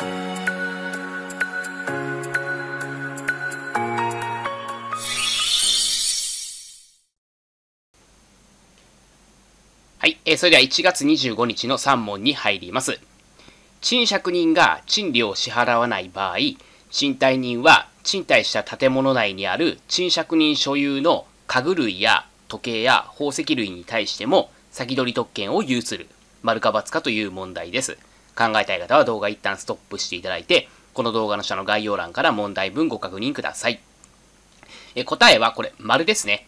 はい、えー、それでは1月25日の3問に入ります。賃借人が賃料を支払わない場合、賃貸人は賃貸した建物内にある賃借人所有の家具類や時計や宝石類に対しても先取り特権を有する、丸か×かという問題です。考えたい方は動画一旦ストップしていただいて、この動画の下の概要欄から問題文ご確認ください。え答えはこれ、丸ですね。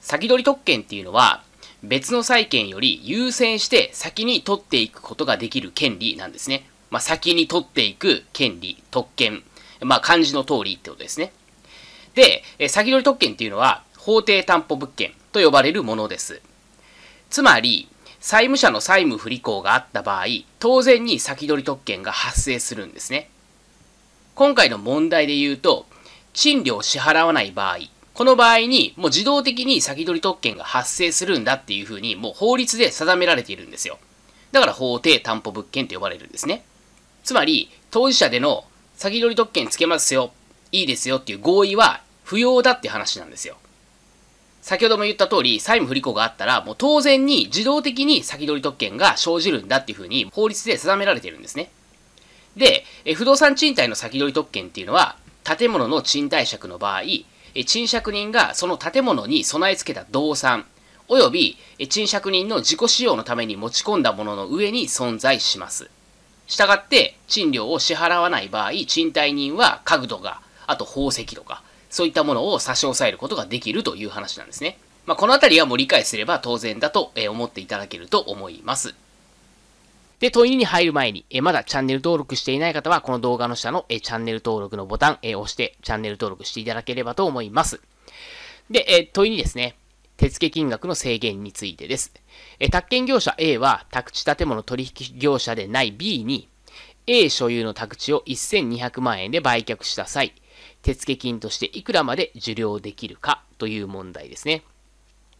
先取り特権っていうのは、別の債権より優先して先に取っていくことができる権利なんですね。まあ、先に取っていく権利、特権。まあ、漢字の通りってことですね。で、え先取り特権っていうのは、法定担保物件と呼ばれるものです。つまり、債務者の債務不履行があった場合、当然に先取り特権が発生するんですね。今回の問題で言うと、賃料を支払わない場合、この場合にもう自動的に先取り特権が発生するんだっていうふうにもう法律で定められているんですよ。だから法定担保物件と呼ばれるんですね。つまり、当事者での先取り特権つけますよ、いいですよっていう合意は不要だって話なんですよ。先ほども言った通り、債務不履行があったら、もう当然に自動的に先取り特権が生じるんだっていうふうに法律で定められてるんですね。で、不動産賃貸の先取り特権っていうのは、建物の賃貸借の場合、賃借人がその建物に備え付けた動産、および賃借人の自己使用のために持ち込んだものの上に存在します。したがって、賃料を支払わない場合、賃貸人は家具とか、あと宝石とか、そういったものを差し押さえることができるという話なんですね。まあ、このあたりはもう理解すれば当然だと思っていただけると思います。で、問い2に入る前に、えまだチャンネル登録していない方は、この動画の下のえチャンネル登録のボタンえ押して、チャンネル登録していただければと思います。で、え問い2ですね。手付金額の制限についてです。え宅建業者 A は、宅地建物取引業者でない B に、A 所有の宅地を1200万円で売却した際、手付金としていくらまで受領できるかという問題ですね。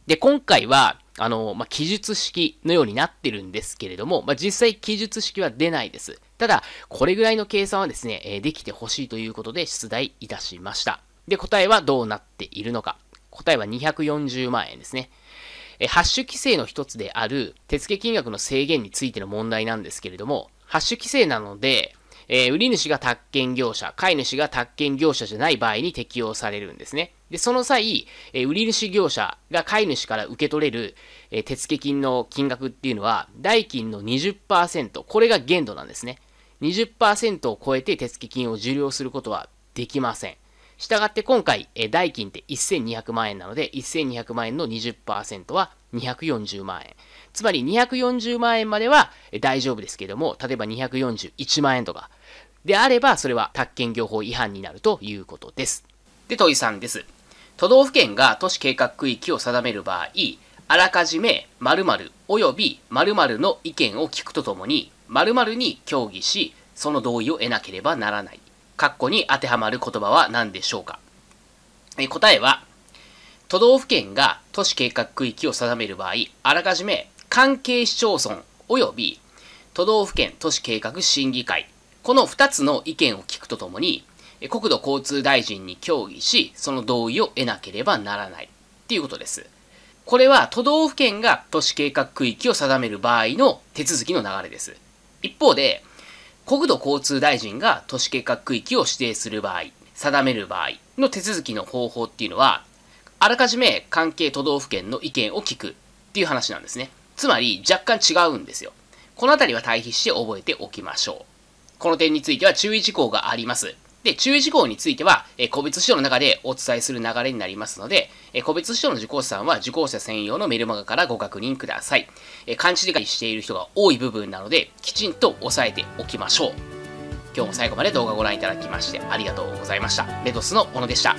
で、今回は、あの、まあ、記述式のようになってるんですけれども、まあ、実際記述式は出ないです。ただ、これぐらいの計算はですね、えできてほしいということで出題いたしました。で、答えはどうなっているのか。答えは240万円ですね。え、発ュ規制の一つである、手付金額の制限についての問題なんですけれども、発ュ規制なので、えー、売り主が宅建業者、買い主が宅建業者じゃない場合に適用されるんですね。で、その際、えー、売り主業者が買い主から受け取れる、えー、手付金の金額っていうのは、代金の20%、これが限度なんですね。20%を超えて手付金を受領することはできません。したがって今回、え代金って1200万円なので、1200万円の20%は240万円。つまり240万円までは大丈夫ですけども、例えば241万円とか、であれば、それは宅建業法違反になるということです。で、問い3です。都道府県が都市計画区域を定める場合、あらかじめ〇〇及び〇〇の意見を聞くとともに、〇〇に協議し、その同意を得なければならない。括弧に当てはまる言葉は何でしょうか、え答えは、都道府県が都市計画区域を定める場合、あらかじめ関係市町村及び都道府県都市計画審議会、この2つの意見を聞くとともに、国土交通大臣に協議し、その同意を得なければならないっていうことです。これは都道府県が都市計画区域を定める場合の手続きの流れです。一方で、国土交通大臣が都市計画区域を指定する場合、定める場合の手続きの方法っていうのは、あらかじめ関係都道府県の意見を聞くっていう話なんですね。つまり若干違うんですよ。このあたりは対比して覚えておきましょう。この点については注意事項があります。で、注意事項については、え個別指導の中でお伝えする流れになりますので、え個別指導の受講者さんは受講者専用のメルマガからご確認ください。え漢字理解している人が多い部分なので、きちんと押さえておきましょう。今日も最後まで動画をご覧いただきましてありがとうございました。レドスの小野でした。